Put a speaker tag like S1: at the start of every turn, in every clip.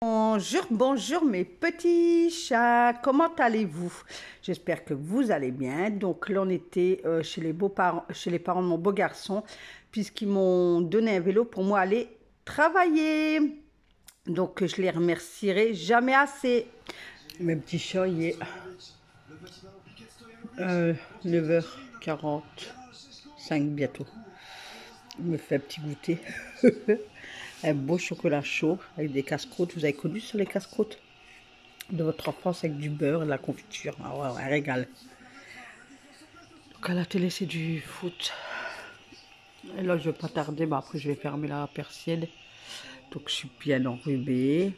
S1: Bonjour, bonjour mes petits chats, comment allez-vous J'espère que vous allez bien. Donc l'on était euh, chez, les beaux parents, chez les parents de mon beau garçon puisqu'ils m'ont donné un vélo pour moi aller travailler. Donc je les remercierai jamais assez. Mes petits chats, il est 9h45 euh, bientôt. Il me fait un petit goûter. un beau chocolat chaud avec des casse-croûtes. Vous avez connu sur les casse-croûtes de votre enfance avec du beurre et de la confiture. Ah ouais, un régal. Donc à la télé, c'est du foot. Et là, je vais pas tarder. mais après, je vais fermer la persienne. Donc, je suis bien enrhumée.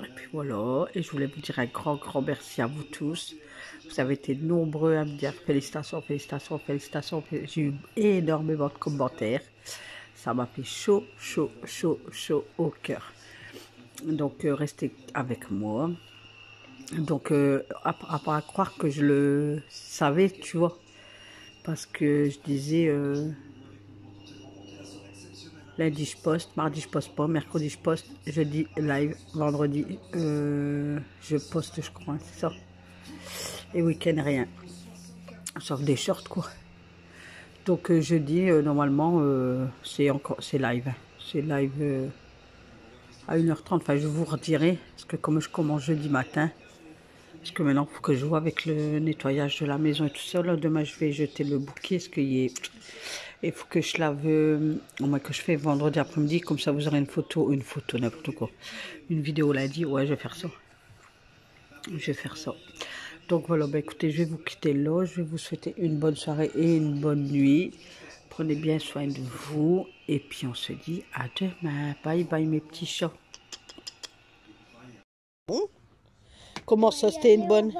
S1: Et puis voilà, et je voulais vous dire un grand, grand merci à vous tous. Vous avez été nombreux à me dire félicitations, félicitations, félicitations. J'ai eu énormément de commentaires. Ça m'a fait chaud, chaud, chaud, chaud au cœur. Donc, euh, restez avec moi. Donc, euh, à, à, croire que je le savais, tu vois. Parce que je disais, euh, lundi je poste, mardi je poste pas, mercredi je poste, jeudi live, vendredi je poste, je crois, c'est ça. Et week-end rien. Sauf des shorts, quoi. Donc euh, jeudi, euh, normalement, euh, c'est encore c'est live. C'est live à 1h30. Enfin, je vous redirai. Parce que comme je commence jeudi matin, parce que maintenant, il faut que je vois avec le nettoyage de la maison et tout ça. Là, demain, je vais jeter le bouquet. Parce qu'il est... Il faut que je lave, au moins que je fais vendredi après-midi, comme ça vous aurez une photo, une photo, n'importe quoi. Une vidéo lundi, ouais, je vais faire ça. Je vais faire ça. Donc voilà, bah, écoutez, je vais vous quitter là. Je vais vous souhaiter une bonne soirée et une bonne nuit. Prenez bien soin de vous. Et puis on se dit à demain. Bye bye mes petits chats. Bon. Hein Comment ça, c'était une bonne...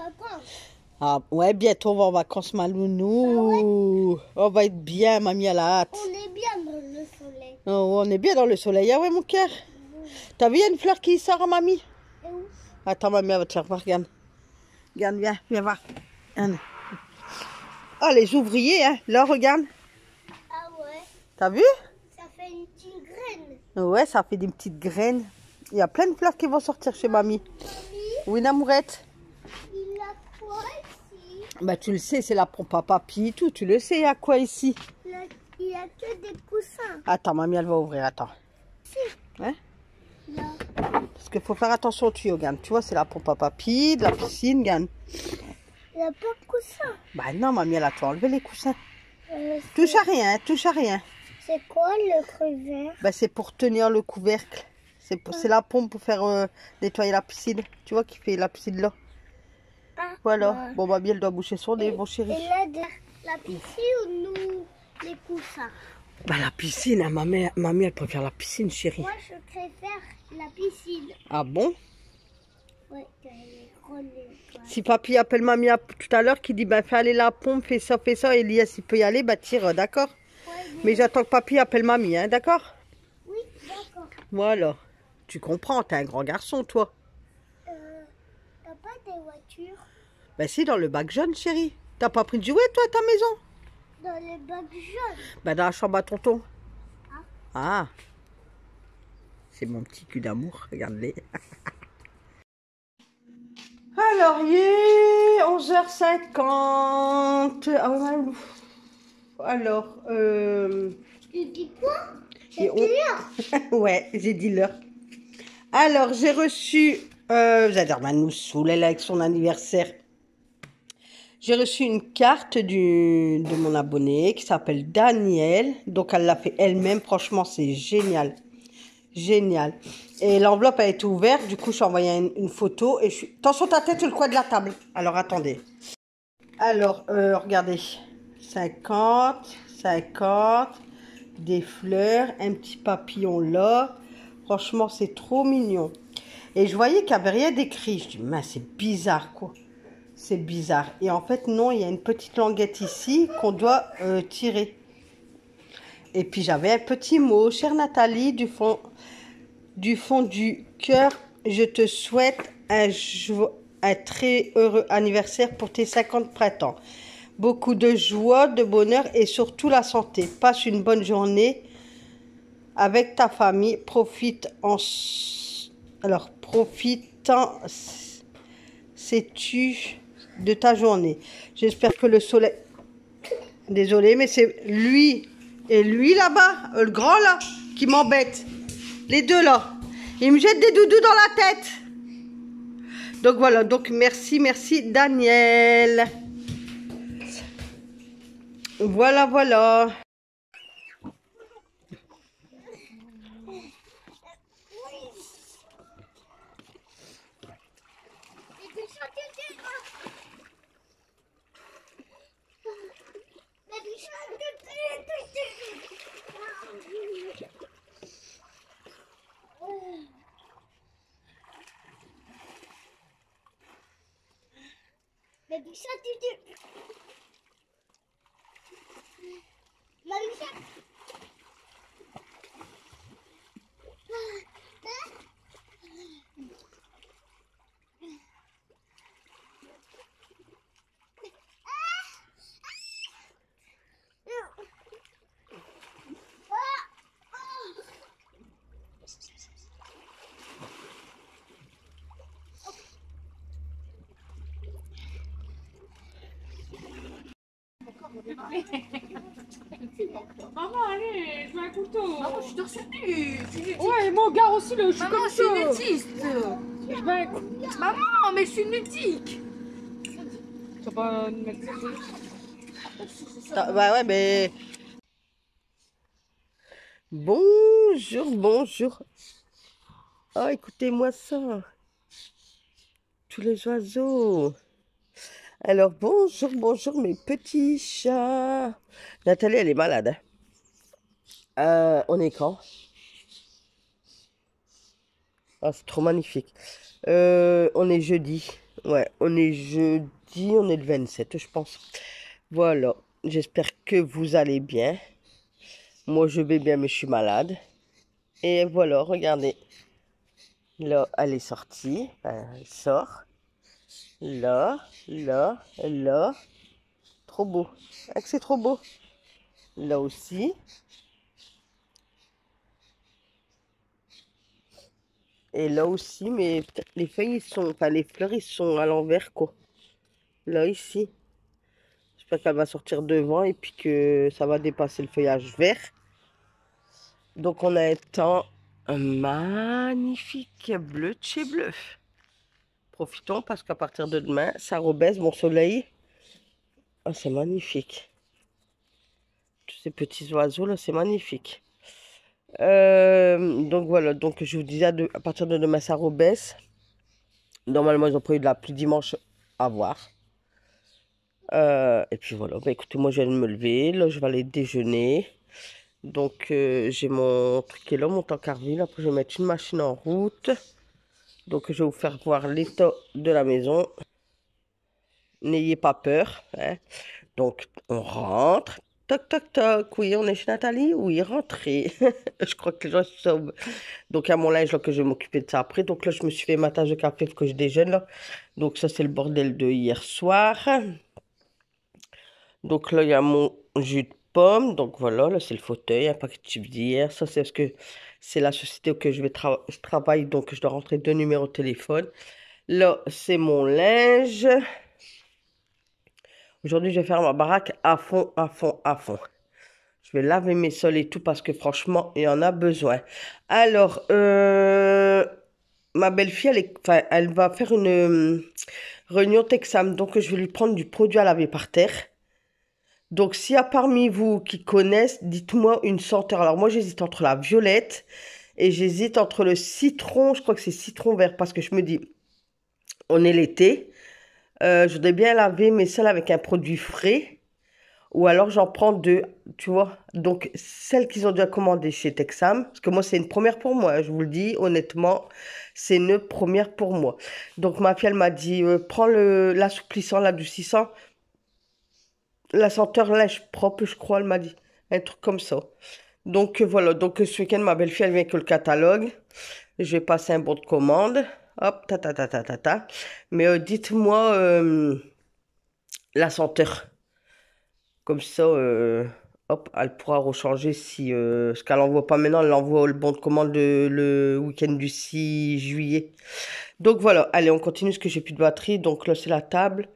S1: Ah ouais, bientôt on va en vacances, ma lounou. On va être bien, mamie, à la hâte. On est bien dans le soleil. Oh, on est bien dans le soleil. Ah ouais, mon cœur. T'as vu, il y a une fleur qui sort mamie. Attends, mamie, elle va te faire voir, regarde. Regarde, viens, viens voir. Oh, les ouvriers, hein. Là, regarde. Ah ouais. T'as vu Ça fait une petite graine. Ouais, ça fait des petites graines. Il y a plein de fleurs qui vont sortir chez mamie. Oui, Namourette. Il a quoi ici Bah, tu le sais, c'est la pompe à papy et tout. Tu le sais, il y a quoi ici Il y a, que des coussins. Attends, mamie, elle va ouvrir. Attends. Si. Hein parce qu'il faut faire attention au tuyau, Tu vois, c'est la pompe à papy, de la piscine, Gann. Il n'y a pas de coussin. Bah non, mamie, elle a tout enlevé, les coussins. Euh, touche à rien, hein, touche à rien. C'est quoi le couvercle bah, C'est pour tenir le couvercle. C'est la pompe pour faire euh, nettoyer la piscine. Tu vois qui fait la piscine là ah, Voilà. Bon, mamie, elle doit boucher son nez, mon chéri. Et là, la piscine ou nous, les coussins bah la piscine, hein, mamie, mamie elle préfère la piscine chérie. Moi je préfère la piscine. Ah bon Ouais, si papy appelle mamie tout à l'heure qui dit ben fais aller la pompe, fais ça, fais ça, Elias il peut y aller, bah tire, euh, d'accord Mais j'attends que papy appelle mamie, hein, d'accord Oui, d'accord. Voilà. Tu comprends, t'es un grand garçon toi. Euh, t'as pas des voitures ben, si, dans le bac jaune chérie. T'as pas pris de jouet toi à ta maison dans les bacs jaunes. Bah, dans la chambre à tonton. ah. ah. C'est mon petit cul d'amour, Regardez Alors, il est 11h50. Alors, euh... Tu dis quoi J'ai l'heure Ouais, j'ai dit l'heure. Alors, j'ai reçu... Euh, Zaderman nous elle avec son anniversaire. J'ai reçu une carte du, de mon abonné qui s'appelle Daniel. Donc, elle l'a fait elle-même. Franchement, c'est génial. Génial. Et l'enveloppe a été ouverte. Du coup, je suis envoyé une, photo. Et je suis... Attention, ta tête le coin de la table. Alors, attendez. Alors, euh, regardez. 50, 50. Des fleurs. Un petit papillon là. Franchement, c'est trop mignon. Et je voyais qu'il n'y avait rien d'écrit. Je dis, mais c'est bizarre, quoi. C'est bizarre. Et en fait, non, il y a une petite languette ici qu'on doit euh, tirer. Et puis j'avais un petit mot. Chère Nathalie, du fond du, fond du cœur, je te souhaite un, très heureux anniversaire pour tes 50 printemps. Beaucoup de joie, de bonheur et surtout la santé. Passe une bonne journée avec ta famille. Profite en... Alors, profite en... Sais-tu de ta journée. J'espère que le soleil... Désolé, mais c'est lui et lui là-bas, le grand là, qui m'embête. Les deux là. Il me jette des doudous dans la tête. Donc voilà, donc merci, merci Daniel. Voilà, voilà. Baby shark, do do. Baby shark. je dors sur plus. Ouais, mon gars aussi, le je suis Maman, je suis nudiste. Maman, mais je suis nudique. Tu pas nous mettre ah, Bah ouais, mais... Bonjour, bonjour. Oh, écoutez-moi ça. Tous les oiseaux. Alors, bonjour, bonjour, mes petits chats. Nathalie, elle est malade. Hein. Euh, on est quand ah, C'est trop magnifique. Euh, on est jeudi. Ouais, on est jeudi, on est le 27, je pense. Voilà. J'espère que vous allez bien. Moi, je vais bien, mais je suis malade. Et voilà, regardez. Là, elle est sortie. Elle sort. Là, là, là. Trop beau. Ah, c'est trop beau. Là aussi. Et là aussi, mais les feuilles, sont, enfin les fleurs, ils sont à l'envers, quoi. Là, ici. J'espère qu'elle va sortir devant et puis que ça va dépasser le feuillage vert. Donc, on a un temps magnifique, bleu de chez bleu. Profitons parce qu'à partir de demain, ça rebaisse, mon soleil. Ah, c'est magnifique. Tous ces petits oiseaux, là, c'est magnifique. Euh, donc voilà, donc je vous disais à, partir de demain ça rebaisse. Normalement ils ont prévu de la pluie dimanche à voir. Euh, et puis voilà, bah, écoutez, moi je viens de me lever, là je vais aller déjeuner. Donc euh, j'ai mon truc et là, mon temps Après je vais mettre une machine en route. Donc je vais vous faire voir l'état de la maison. N'ayez pas peur. Hein. Donc on rentre, Toc, toc, toc. Oui, on est chez Nathalie. Oui, rentrez. je crois que les gens Donc, à mon linge, là, que je vais m'occuper de ça après. Donc, là, je me suis fait ma tasse de café pour que je déjeune, là. Donc, ça, c'est le bordel de hier soir. Donc, là, il y a mon jus de pomme. Donc, voilà, là, c'est le fauteuil, un paquet de chips d'hier. Ça, c'est ce que c'est la société que je vais je travaille. Donc, je dois rentrer deux numéros de téléphone. Là, c'est mon linge. Aujourd'hui, je vais faire ma baraque à fond, à fond, à fond. Je vais laver mes sols et tout parce que franchement, il y en a besoin. Alors, euh, ma belle-fille, elle, va faire une euh, réunion Texam. Donc, je vais lui prendre du produit à laver par terre. Donc, s'il y a parmi vous qui connaissent, dites-moi une senteur. Alors, moi, j'hésite entre la violette et j'hésite entre le citron. Je crois que c'est citron vert parce que je me dis, on est l'été euh, je voudrais bien laver mes selles avec un produit frais. Ou alors j'en prends deux, tu vois. Donc celles qu'ils ont dû commander chez Texam, parce que moi c'est une première pour moi, je vous le dis honnêtement, c'est une première pour moi. Donc ma fille elle m'a dit, euh, prends le l'assouplissant, l'adoucissant, la senteur lèche propre, je crois, elle m'a dit. Un truc comme ça. Donc euh, voilà, donc ce week-end ma belle-fille elle vient avec le catalogue. Je vais passer un bon de commande hop, ta ta ta ta ta ta. Mais euh, dites-moi euh, la senteur. Comme ça, euh, hop, elle pourra rechanger si ce qu'elle envoie pas maintenant, elle l'envoie le bon de commande le, week-end du 6 juillet. Donc voilà, allez, on continue parce que j'ai plus de batterie. Donc là, c'est la table.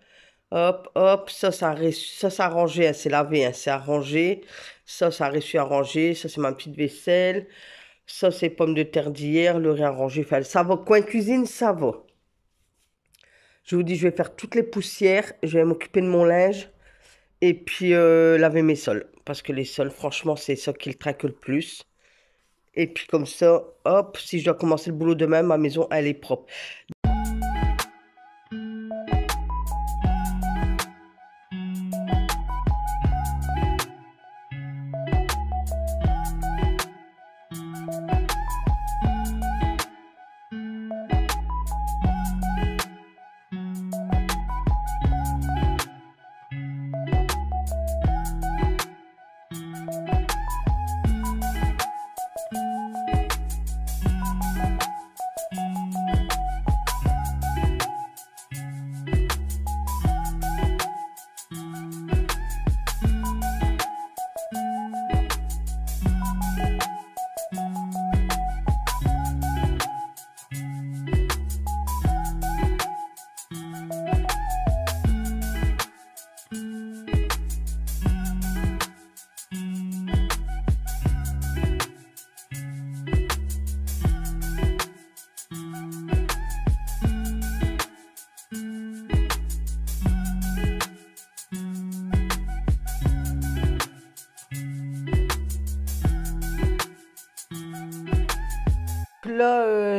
S1: Hop, hop, ça, ça, ça, ça rangé, hein, c'est lavé, hein, c'est arrangé. Ça, ça a réussi à ranger. Ça, c'est ma petite vaisselle. Ça, c'est pommes de terre d'hier, le réarranger. ça va. Coin cuisine, ça va. Je vous dis, je vais faire toutes les poussières. Je vais m'occuper de mon linge. Et puis, euh, laver mes sols. Parce que les sols, franchement, c'est ça qui le traque le plus. Et puis, comme ça, hop, si je dois commencer le boulot demain, ma maison, elle est propre.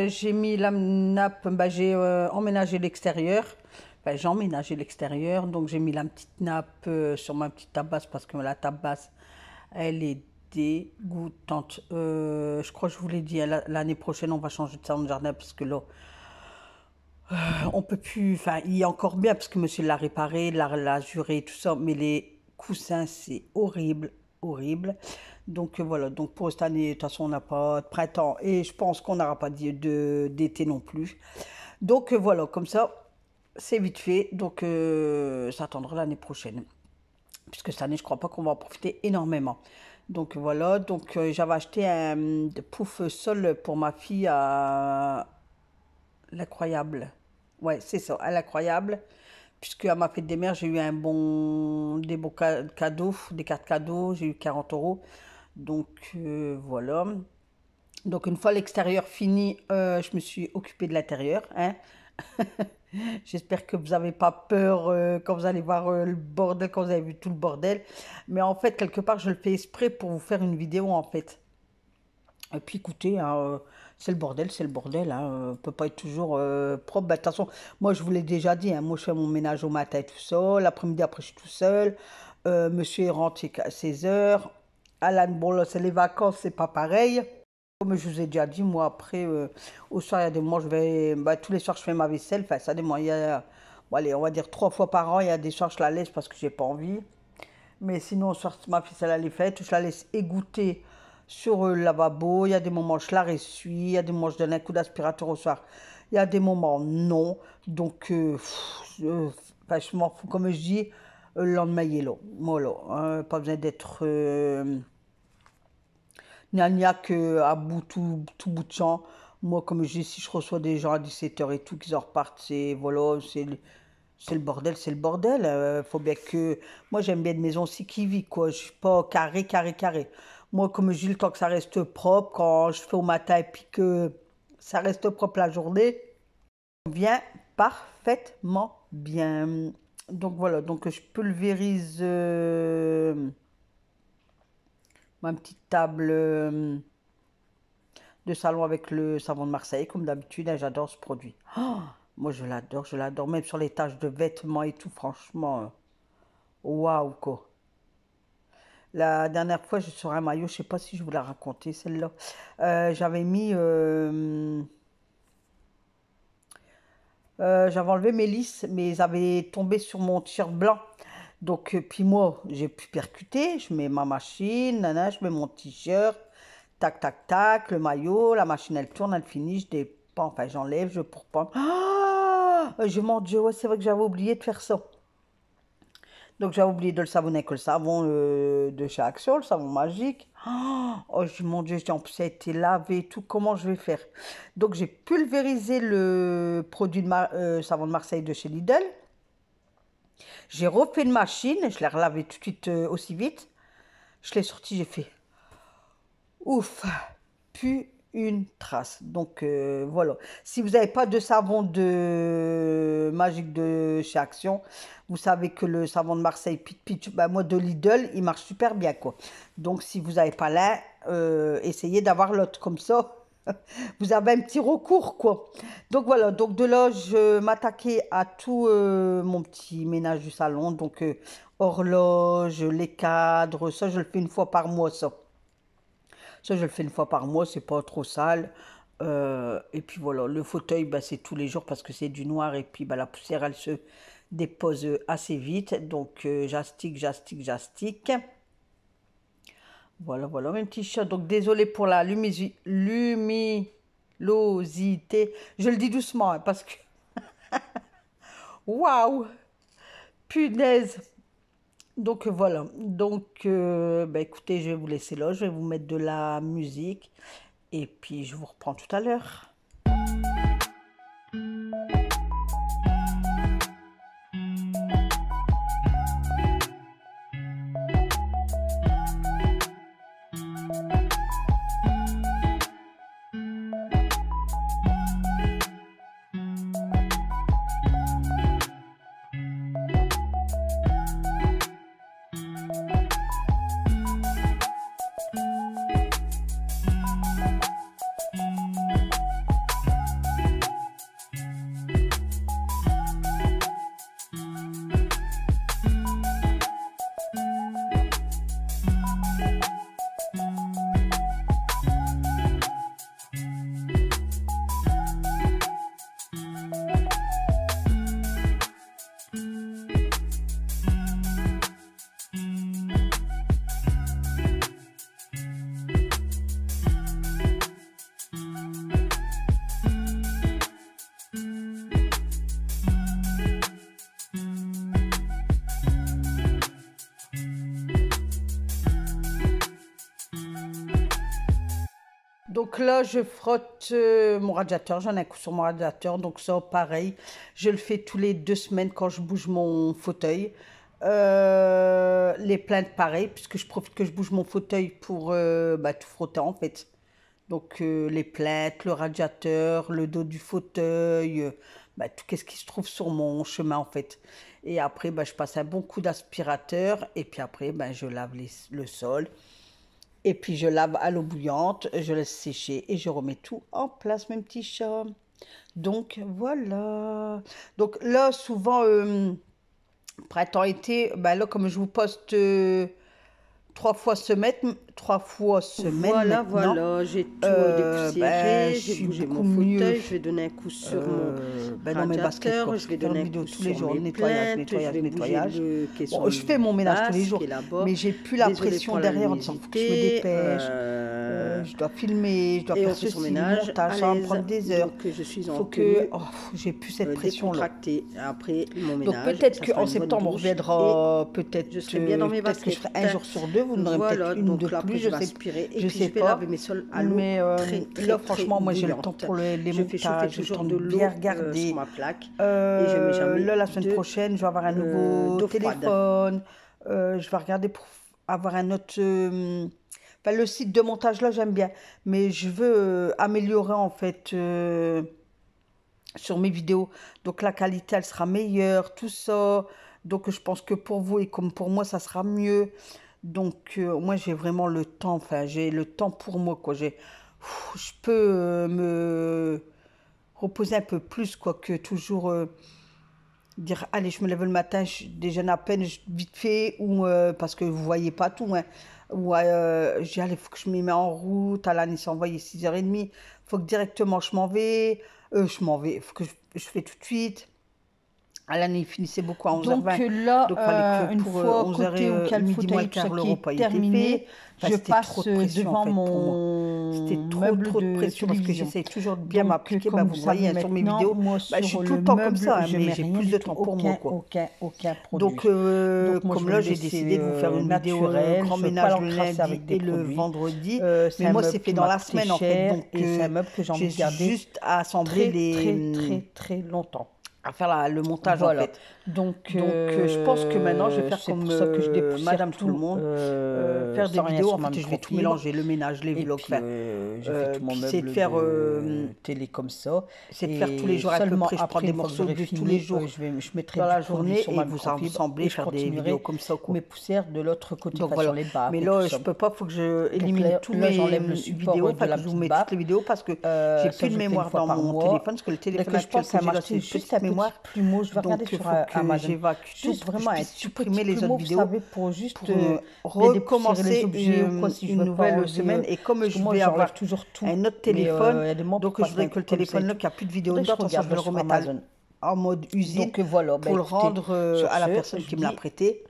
S1: j'ai mis la nappe, bah, j'ai euh, emménagé l'extérieur. j'ai emménagé l'extérieur, donc j'ai mis la petite nappe euh, sur ma petite tabasse parce que la tabasse, elle est dégoûtante. Euh, je crois que je vous l'ai dit, hein, l'année prochaine, on va changer de salon de jardin parce que là, on peut plus. Enfin, il est encore bien parce que monsieur l'a réparé, l'a juré, tout ça, mais les coussins, c'est horrible, horrible. Donc euh, voilà, donc pour cette année, de toute façon, on n'a pas de printemps et je pense qu'on n'aura pas d'été non plus. Donc euh, voilà, comme ça, c'est vite fait. Donc ça euh, attendra l'année prochaine. Puisque cette année, je crois pas qu'on va en profiter énormément. Donc voilà, donc j'avais acheté un pouf sol pour ma fille à l'incroyable. Ouais, c'est ça, à l'incroyable. Puisque à ma fête des mères, j'ai eu un bon des beaux cadeaux, des cartes cadeaux, j'ai eu 40 euros. Donc euh, voilà. Donc une fois l'extérieur fini, euh, je me suis occupée de l'intérieur. Hein. J'espère que vous n'avez pas peur euh, quand vous allez voir le bordel, quand vous avez vu tout le bordel. Mais en fait, quelque part, je le fais exprès pour vous faire une vidéo, en fait. Et puis écoutez, hein, c'est le bordel, c'est le bordel. Hein. on ne peut pas être toujours propre. Bah, de toute façon, moi, je vous l'ai déjà dit. Hein, moi, je fais mon ménage au matin tout seul. L'après-midi, après, je suis tout seul. monsieur est rentré à 16h. Alan, bon, c'est les vacances, c'est pas pareil. Comme je vous ai déjà dit, moi, après, euh, au soir, il y a des moments, je vais, bah, tous les soirs, je fais ma vaisselle. Enfin, ça, des moments, il allez, on va dire trois fois par an, il y a des soirs, je la laisse parce que j'ai pas envie. Mais sinon, au soir, ma vaisselle, elle est faite. Je la laisse égoutter sur euh, le lavabo. Il y a des moments, je la ressuie. Il y a des moments, je donne un coup d'aspirateur au soir. Il y a des moments, non. Donc, euh, euh comme je dis, euh, le lendemain il est là. Hein, pas besoin d'être euh, nia que euh, à bout tout, bout de champ. Moi, comme je dis, si je reçois des gens à 17h et tout, qu'ils en repartent, c'est voilà, c'est c'est le bordel, c'est le bordel. Euh, faut bien que. Moi, j'aime bien une maison aussi qui vit, quoi. Je suis pas carré, carré, carré. Moi, comme je dis, le temps que ça reste propre, quand je fais au matin et puis que ça reste propre la journée, on vient parfaitement bien donc voilà, donc je pulvérise euh, ma petite table euh, de salon avec le savon de Marseille, comme d'habitude, hein, j'adore ce produit. Oh, moi je l'adore, je l'adore, même sur les taches de vêtements et tout, franchement, euh, waouh quoi. La dernière fois, je sur un maillot, je ne sais pas si je vous l'ai raconté celle-là, j'avais mis euh, j'avais enlevé mes lisses, mais ils avaient tombé sur mon t-shirt blanc. Donc, euh, puis moi, j'ai pu percuter, je mets ma machine, je mets mon t-shirt, tac, tac, tac, le maillot, la machine, elle tourne, elle finit, je dépends, enfin, j'enlève, je pourpends. Ah je m'en Dieu, ouais, c'est vrai que j'avais oublié de faire ça. Donc j'avais oublié de le savonner avec le savon euh, de chez Action, le savon magique. Oh mon dieu, en plus été lavé et tout, comment je vais faire Donc j'ai pulvérisé le produit de euh, savon de Marseille de chez Lidl. J'ai refait une machine, je l'ai relavé tout de suite euh, aussi vite. Je l'ai sorti, j'ai fait ouf, pu une trace. Donc euh, voilà. Si vous n'avez pas de savon de magique de chez Action, vous savez que le savon de Marseille, pit, pit, ben, moi de Lidl, il marche super bien quoi. Donc si vous n'avez pas l'un, euh, essayez d'avoir l'autre comme ça. Vous avez un petit recours, quoi. Donc voilà, donc de là, je m'attaquais à tout euh, mon petit ménage du salon. Donc horloge, les cadres, ça, je le fais une fois par mois, ça. Ça, je le fais une fois par mois, c'est pas trop sale. Euh, et puis voilà, le fauteuil, bah, c'est tous les jours parce que c'est du noir et puis bah, la poussière, elle se dépose euh, assez vite. Donc, euh, j'astique, j'astique, j'astique. Voilà, voilà, un petit chat. Donc, désolé pour la luminosité. Je le dis doucement hein, parce que. Waouh! Punaise! Donc euh, voilà, donc euh, bah, écoutez, je vais vous laisser là, je vais vous mettre de la musique et puis je vous reprends tout à l'heure. là, je frotte euh, mon radiateur. J'en ai un coup sur mon radiateur. Donc ça, pareil, je le fais tous les deux semaines quand je bouge mon fauteuil. Euh, les plaintes, pareil, puisque je profite que je bouge mon fauteuil pour euh, bah, tout frotter en fait. Donc les plaintes, le radiateur, le dos du fauteuil, bah, tout ce qui se trouve sur mon chemin en fait. Et après, bah, je passe un bon coup d'aspirateur et puis après, bah, je lave le sol. Et puis je lave à l'eau bouillante, je laisse sécher et je remets tout en place, mes petits chats. Donc voilà. Donc là, souvent, euh, printemps-été, bah là, comme je vous poste... Euh, trois fois semaine, trois fois semaine. Voilà, voilà, j'ai tout euh, dépoussiéré, ben, j'ai bougé mon mieux. fauteuil, je vais donner un coup sur euh, mon ben non, mes baskets, je vais donner un coup tous les jours, mes nettoyage, nettoyage, nettoyage. je fais mon ménage tous les jours, mais j'ai plus la pression derrière en disant faut que je me dépêche. Euh, je dois filmer, je dois faire ce son ménage, montage, ça va prendre des heures. que je suis en faut que oh, j'ai plus cette euh, pression là. après mon ménage. Donc peut-être qu'en septembre on reviendra peut-être je serai bien dans mes que je ferai un jour sur deux, vous n'aurez peut-être une de là, plus, je, sais pas. et je sais pas. mes sols mais euh, franchement moi j'ai le temps pour les montages, le temps de bien euh, regarder ma plaque là la semaine prochaine, je vais avoir un nouveau téléphone. je vais regarder pour avoir un autre le site de montage là j'aime bien, mais je veux euh, améliorer en fait euh, sur mes vidéos. Donc la qualité elle sera meilleure, tout ça. Donc je pense que pour vous et comme pour moi ça sera mieux. Donc euh, moi j'ai vraiment le temps, enfin j'ai le temps pour moi quoi. J'ai, je peux me reposer un peu plus quoi que toujours dire allez je me lève le matin, je déjeune à peine vite fait ou parce que vous voyez pas tout. Hein ou euh, j'ai allez, faut que je m'y mette en route, Alan il s'est envoyé 6h30, faut que directement je m'en vais, euh, je m'en vais, faut que je, je, fais tout de suite. Alan il finissait beaucoup à 11h20. Donc euh, là, donc, euh, une euh, fois côté 11h, au calme midi, tout ça qui est terminé, enfin, je passe trop de euh, pression, devant en fait, mon c'était trop, trop de, pression parce que j'essaie toujours de bien m'appliquer. Bah, vous voyez, hein, sur mes vidéos, bah, je suis tout le temps comme ça, hein, mais j'ai plus de temps pour moi. Quoi. Donc, euh, comme là, j'ai décidé de vous faire une vidéo grand ménage le lundi et le vendredi. Euh, mais moi, c'est fait dans la semaine, en fait. Donc, c'est un euh, meuble que j'ai juste à assembler les... très, très, très longtemps à faire le montage en fait. Donc, Donc euh, euh, je pense que maintenant je vais faire comme ça que je euh, Madame tout, le monde, faire des vidéos. En fait, je vais tout mélanger, le ménage, les vlogs, faire. de faire télé comme ça. C'est de faire tous les jours à le je prends des morceaux de tous les jours. Je, vais, je mettrai dans la journée sur et vous ensemble faire des vidéos comme ça. Mes poussières de l'autre côté, sur les bas. Mais là, je peux pas, faut que je élimine tous mes vidéos, pas que je vous mette toutes les vidéos parce que j'ai plus de mémoire dans mon téléphone parce que le téléphone actuel, ça marche plus moi. moi, je vais regarder sur euh, Amazon. J'évacue juste tout, vraiment supprimer les autres vidéos. pour juste pour euh, euh, recommencer les une, quoi, si une nouvelle semaine. Et comme je vais avoir toujours tout, un autre téléphone, donc je voudrais que le téléphone n'y a plus de vidéo. je regarde, le remettre en mode usine donc, voilà, pour le bah, rendre à la personne qui me l'a prêté.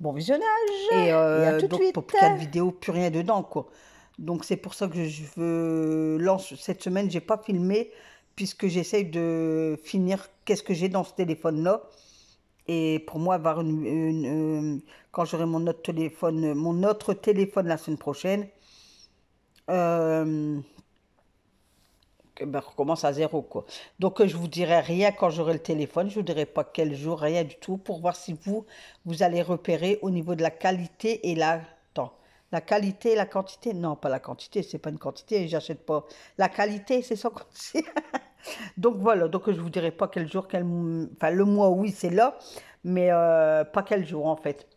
S1: Bon visionnage Et, plus donc, suite. vidéos, plus rien dedans, quoi. Donc, c'est pour ça que je, veux... lancer cette semaine, Je n'ai pas filmé puisque j'essaye de finir qu'est-ce que j'ai dans ce téléphone-là. Et pour moi, avoir quand j'aurai mon autre téléphone, mon autre téléphone la semaine prochaine, euh, ben, recommence à zéro quoi. Donc je vous dirai rien quand j'aurai le téléphone, je vous dirai pas quel jour, rien du tout, pour voir si vous vous allez repérer au niveau de la qualité et la la qualité la quantité. Non, pas la quantité, c'est pas une quantité, j'achète pas. La qualité, c'est sans quantité. Donc voilà, donc je vous dirai pas quel jour, quel, enfin le mois, oui, c'est là, mais euh, pas quel jour en fait.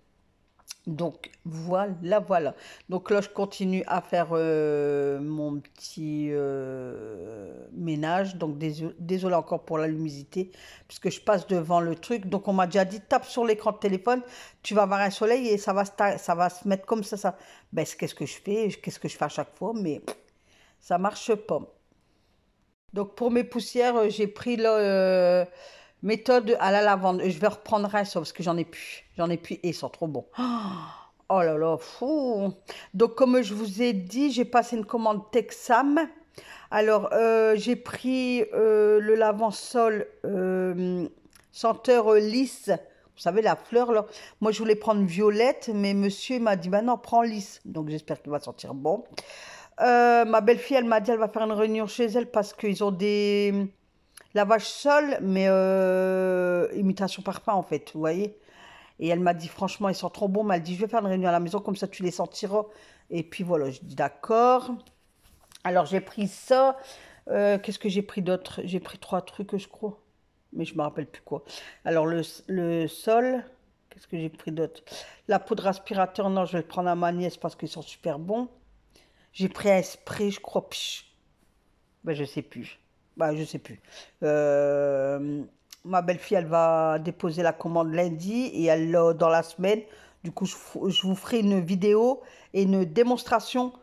S1: Donc voilà, voilà. Donc là, je continue à faire euh, mon petit euh, ménage. Donc désolé, encore pour la luminosité, puisque je passe devant le truc. Donc on m'a déjà dit, tape sur l'écran de téléphone, tu vas voir un soleil et ça va, ça va se mettre comme ça. ça. Ben, qu'est-ce que je fais Qu'est-ce que je fais à chaque fois Mais ça marche pas. Donc pour mes poussières, euh, j'ai pris la euh, méthode à la lavande. Je vais reprendre ça parce que j'en ai plus. J'en ai plus et ils sont trop bons. Oh là là, fou. Donc comme je vous ai dit, j'ai passé une commande Texam. Alors euh, j'ai pris le lavant sol senteur lisse. Vous savez, la fleur, là. Moi, je voulais prendre violette, mais monsieur m'a dit, bah non, prends lisse. Donc, j'espère qu'il va sentir bon. Euh, ma belle-fille, elle m'a dit elle va faire une réunion chez elle parce qu'ils ont des lavages sol, mais euh, imitation parfum en fait, vous voyez. Et elle m'a dit franchement, ils sont trop bons. Mais elle dit je vais faire une réunion à la maison comme ça tu les sentiras. Et puis voilà, je dis d'accord. Alors j'ai pris ça. Euh, qu'est-ce que j'ai pris d'autre J'ai pris trois trucs, je crois. Mais je me rappelle plus quoi. Alors le, le sol. Qu'est-ce que j'ai pris d'autre La poudre aspirateur, non, je vais le prendre à ma nièce parce qu'ils sont super bons. J'ai pris un spray, je crois. Ben, je sais plus. Ben, je sais plus. Euh, ma belle-fille, elle va déposer la commande lundi et elle euh, dans la semaine. Du coup, je, vous ferai une vidéo et une démonstration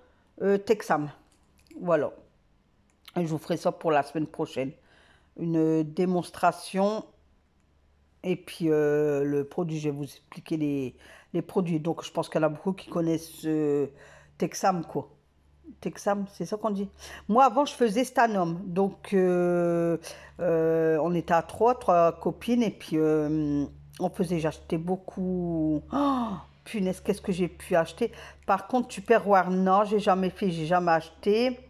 S1: euh, Texam. Voilà. Et je vous ferai ça pour la semaine prochaine. Une démonstration. Et puis le produit, je vais vous expliquer les, produits. Donc je pense qu'il y en a beaucoup qui connaissent Texam, quoi. Texam, c'est ça qu'on dit. Moi, avant, je faisais Stanom, Donc, euh, euh, on était à trois, trois copines, et puis euh, on faisait, j'achetais beaucoup. Oh, punaise, qu'est-ce que j'ai pu acheter Par contre, voir. non, j'ai jamais fait, j'ai jamais acheté.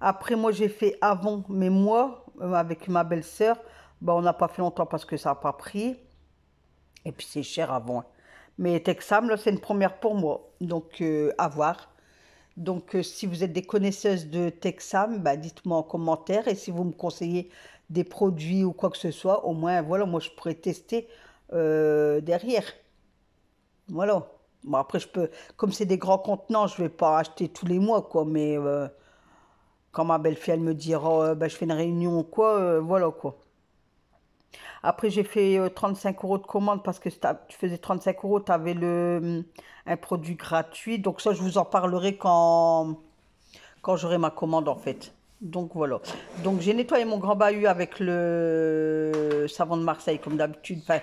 S1: Après, moi, j'ai fait avant, mais moi, avec ma belle-sœur, ben, on n'a pas fait longtemps parce que ça n'a pas pris. Et puis, c'est cher avant. Mais Texam, là, c'est une première pour moi. Donc, à voir. Donc, euh, si vous êtes des connaisseuses de Texam, bah, dites-moi en commentaire. Et si vous me conseillez des produits ou quoi que ce soit, au moins, voilà, moi, je pourrais tester euh, derrière. Voilà. Bon, après, je peux, comme c'est des grands contenants, je ne vais pas acheter tous les mois, quoi. Mais euh, quand ma belle-fille, me dira, bah, je fais une réunion, ou quoi, voilà, quoi. Après, j'ai fait 35 euh, euros de commande parce que tu faisais 35 euros, tu avais le, hum, un produit gratuit. Donc ça, je vous en parlerai quand, quand j'aurai ma commande en fait. Donc voilà. Donc j'ai nettoyé mon grand bahut avec le savon de Marseille comme d'habitude. Enfin,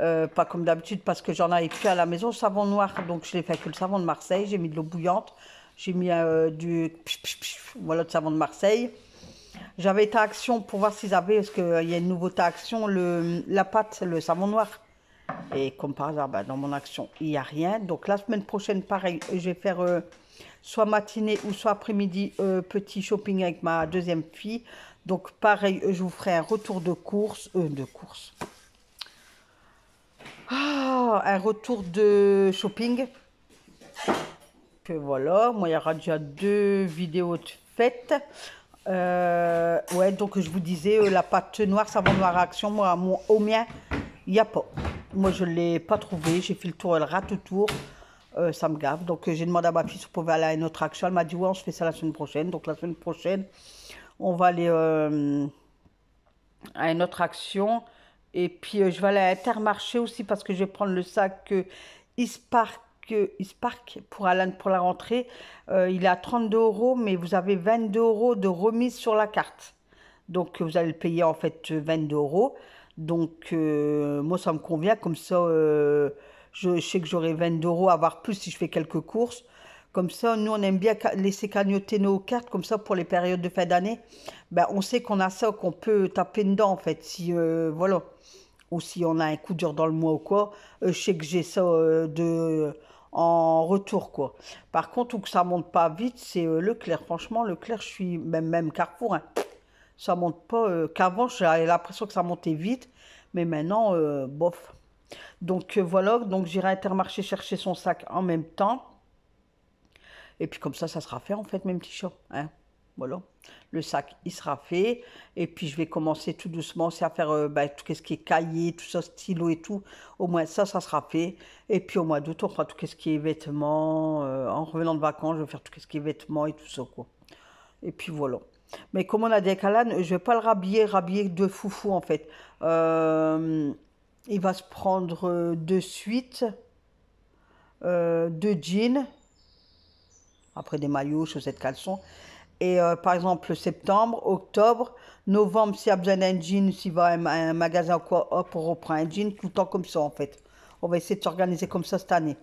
S1: euh, pas comme d'habitude parce que j'en avais plus à la maison, savon noir. Donc je l'ai fait avec le savon de Marseille. J'ai mis de l'eau bouillante. J'ai mis euh, du... Voilà, le savon de Marseille. J'avais ta Action pour voir s'ils avaient, parce qu'il y a une nouveauté à Action, le, la pâte, le savon noir. Et comme par hasard, bah, dans mon Action, il n'y a rien. Donc la semaine prochaine, pareil, je vais faire euh, soit matinée ou soit après-midi, euh, petit shopping avec ma deuxième fille. Donc pareil, je vous ferai un retour de course, euh, de course. Ah, un retour de shopping. Que voilà, moi il y aura déjà deux vidéos faites. Euh, ouais, donc je vous disais, euh, la pâte noire, ça savon noir action, moi, au mien, il n'y a pas. Moi, je ne l'ai pas trouvé. J'ai fait le tour, elle rate autour. Euh, ça me gave. Donc, euh, j'ai demandé à ma fille si on pouvait aller à une autre action. Elle m'a dit, ouais, on fais ça la semaine prochaine. Donc, la semaine prochaine, on va aller à une autre action. Et puis, je vais aller à Intermarché aussi parce que je vais prendre le sac Ispark Spark pour, Alan, pour la rentrée. Euh, il est à 32 euros, mais vous avez 22 euros de remise sur la carte. Donc vous allez le payer en fait 22 euros. Donc euh, moi ça me convient, comme ça euh, je, sais que j'aurai 22 euros à avoir plus si je fais quelques courses. Comme ça, nous, on aime bien laisser cagnoter nos cartes, comme ça, pour les périodes de fin d'année, ben, on sait qu'on a ça, qu'on peut taper dedans, en fait, si, voilà, ou si on a un coup dur dans le mois ou quoi. je sais que j'ai ça de, en retour quoi. Par contre, où que ça monte pas vite, c'est le euh, Leclerc. Franchement, Leclerc, je suis même même Carrefour. Hein. Ça monte pas. Euh, qu'avant, j'avais l'impression que ça montait vite, mais maintenant, euh, bof. Donc voilà. Donc j'irai Intermarché chercher son sac en même temps. Et puis comme ça, ça sera fait en fait, même t-shirt. Hein. Voilà. Le sac, il sera fait. Et puis, je vais commencer tout doucement. C'est à faire euh, bah, tout ce qui est cahier, tout ça, stylo et tout. Au moins, ça, ça sera fait. Et puis, au mois d'août, on fera tout ce qui est vêtements. Euh, en revenant de vacances, je vais faire tout ce qui est vêtements et tout ça, quoi. Et puis, voilà. Mais comme on a des calanes, je ne vais pas le rhabiller, rhabiller de foufou, en fait. Euh, il va se prendre de suite deux jeans, après des maillots, chaussettes, caleçons. Et euh, par exemple, septembre, octobre, novembre, s'il y a besoin d'un jean, s'il va à un, magasin quoi, hop, on un jean, tout le temps comme ça en fait. On va essayer de s'organiser comme ça cette année.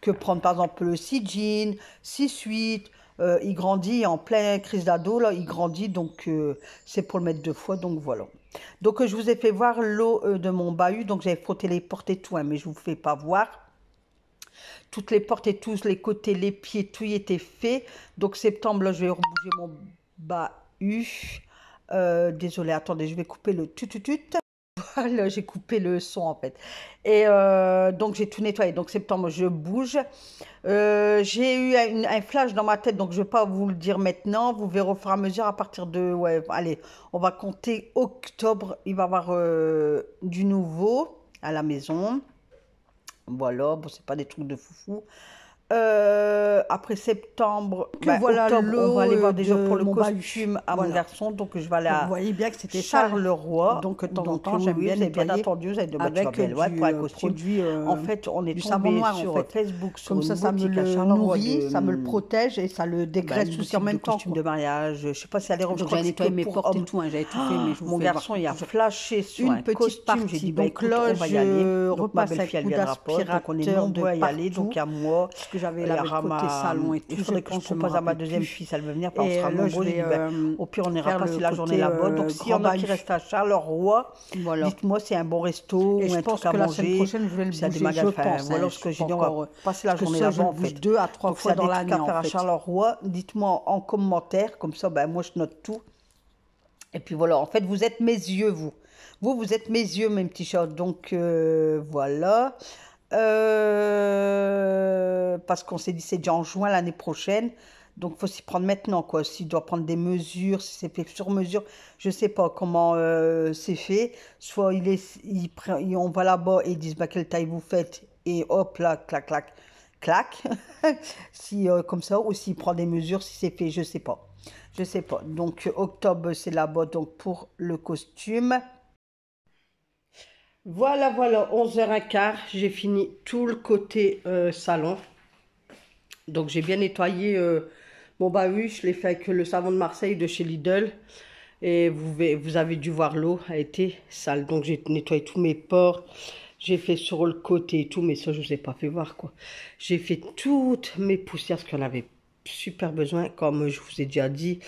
S1: Que prendre par exemple 6 jeans, 6 suites. Euh, il grandit en pleine crise d'ado, là, il grandit, donc euh, c'est pour le mettre deux fois, donc voilà. Donc je vous ai fait voir l'eau de mon bahut, donc j'avais frotté les portes et tout, hein, mais je vous fais pas voir. Toutes les portes et tous les côtés, les pieds, tout y était fait. Donc septembre, je vais rebouger mon bas euh, Désolée, attendez, je vais couper le tututut. Voilà, j'ai coupé le son en fait. Et euh, donc j'ai tout nettoyé. Donc septembre, je bouge. Euh, j'ai eu un, flash dans ma tête, donc je ne vais pas vous le dire maintenant. Vous verrez au fur et à mesure à partir de... allez, on va compter octobre. Il va y avoir du nouveau à la maison. Voilà, bon, c'est pas des trucs de foufou. Euh, après septembre, que ben, voilà octobre, on va aller voir déjà pour le costume à voilà. mon garçon, donc je vais aller à Vous voyez bien que c'était Charleroi. Donc de temps en temps, j'aime bien, bien attendu, vous demandé de bonnes pour un euh, costume. Produit, euh, en fait, on est tombé noir, sur en fait. Facebook, sur comme ça, ça me le nourrit, de... ça me le protège et ça le bah, dégraisse ben, aussi en même temps. Costume de mariage, je sais pas si elle est rentrée. J'avais nettoyé mes portes et tout, hein, j'avais tout fait. Mais ah, mon garçon, il a flashé sur une petite partie. J'ai dit, bah, euh, donc là, je repasse avec coup d'aspirateur, on est nombreux à y aller, donc à moi j'avais la le côté salon et tout. Il faudrait je propose à ma deuxième fille, elle veut venir, parce qu'on sera nombreux. Ben, au pire, on ira passer la journée là bas. Euh, Donc, s'il y en a qui restent à Charleroi, dites-moi c'est un bon resto ou un truc à manger. Je pense que la semaine prochaine, je vais le bouger, je pense. Voilà hein, ce que j'ai dit, on va euh, passer la journée là-bas, en fait. deux à trois fois dans l'année, en faire à Charleroi, dites-moi en commentaire, comme ça, ben moi, je note tout. Et puis voilà, en fait, vous êtes mes yeux, vous. Vous, vous êtes mes yeux, mes petits chats. Donc, euh, voilà. Euh, parce qu'on s'est dit c'est déjà en juin l'année prochaine, donc faut s'y prendre maintenant quoi. S'il doit prendre des mesures, si c'est fait sur mesure, je sais pas comment euh, c'est fait. Soit il est, il prend, on va là-bas et ils disent bah quelle taille vous faites et hop là clac clac clac. si euh, comme ça ou s'il prend des mesures, si c'est fait, je sais pas, je sais pas. Donc octobre c'est là-bas donc pour le costume. Voilà, voilà, 11h15, j'ai fini tout le côté euh, salon. Donc j'ai bien nettoyé euh, mon bahut, je l'ai fait avec le savon de Marseille de chez Lidl. Et vous, avez dû voir l'eau a été sale. Donc j'ai nettoyé tous mes porcs. j'ai fait sur le côté et tout, mais ça je ne vous ai pas fait voir quoi. J'ai fait toutes mes poussières, parce qu'on avait super besoin, comme je vous ai déjà dit,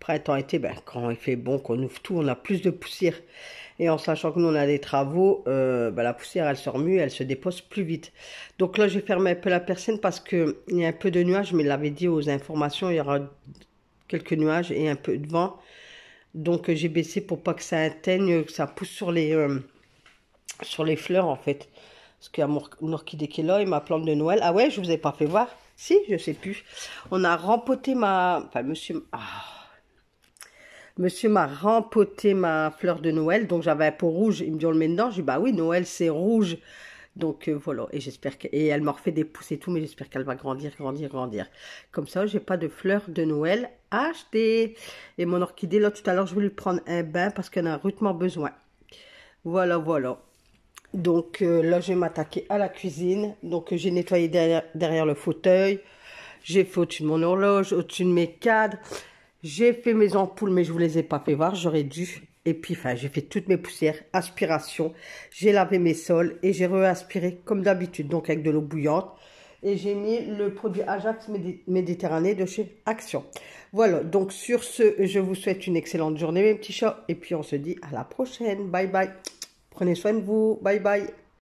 S1: printemps-été, ben, quand il fait bon, qu'on ouvre tout, on a plus de poussière. Et en sachant que nous, on a des travaux, euh, bah, la poussière, elle se remue, elle se dépose plus vite. Donc là, j'ai fermé un peu la persienne parce qu'il y a un peu de nuages, mais l'avait dit aux informations, il y aura quelques nuages et un peu de vent. Donc euh, j'ai baissé pour pas que ça atteigne, que ça pousse sur les, euh, sur les fleurs en fait. Parce qu'il y a mon, orchidée qui est là et ma plante de Noël. Ah ouais, je vous ai pas fait voir. Si, je sais plus. On a rempoté ma. Enfin, monsieur. Ah monsieur m'a rempoté ma fleur de Noël, donc j'avais un pot rouge. Il me dit, on le met dedans. Je dis, bah oui, Noël, c'est rouge. Donc euh, voilà, et j'espère que... Et elle m'en refait des pousses et tout, mais j'espère qu'elle va grandir, grandir, grandir. Comme ça, j'ai pas de fleur de Noël à acheter. Et mon orchidée, là, tout à l'heure, je voulais lui prendre un bain parce qu'elle a rudement besoin. Voilà, voilà. Donc euh, là, je vais m'attaquer à la cuisine. Donc euh, j'ai nettoyé derrière, derrière, le fauteuil. J'ai fait au-dessus de mon horloge, au-dessus de mes cadres. J'ai fait mes ampoules, mais je ne vous les ai pas fait voir, j'aurais dû. Et puis, enfin, j'ai fait toutes mes poussières, aspiration, j'ai lavé mes sols et j'ai re-aspiré comme d'habitude, donc avec de l'eau bouillante. Et j'ai mis le produit Ajax Méditerranée de chez Action. Voilà, donc sur ce, je vous souhaite une excellente journée, mes petits chats. Et puis, on se dit à la prochaine. Bye bye. Prenez soin de vous. Bye bye.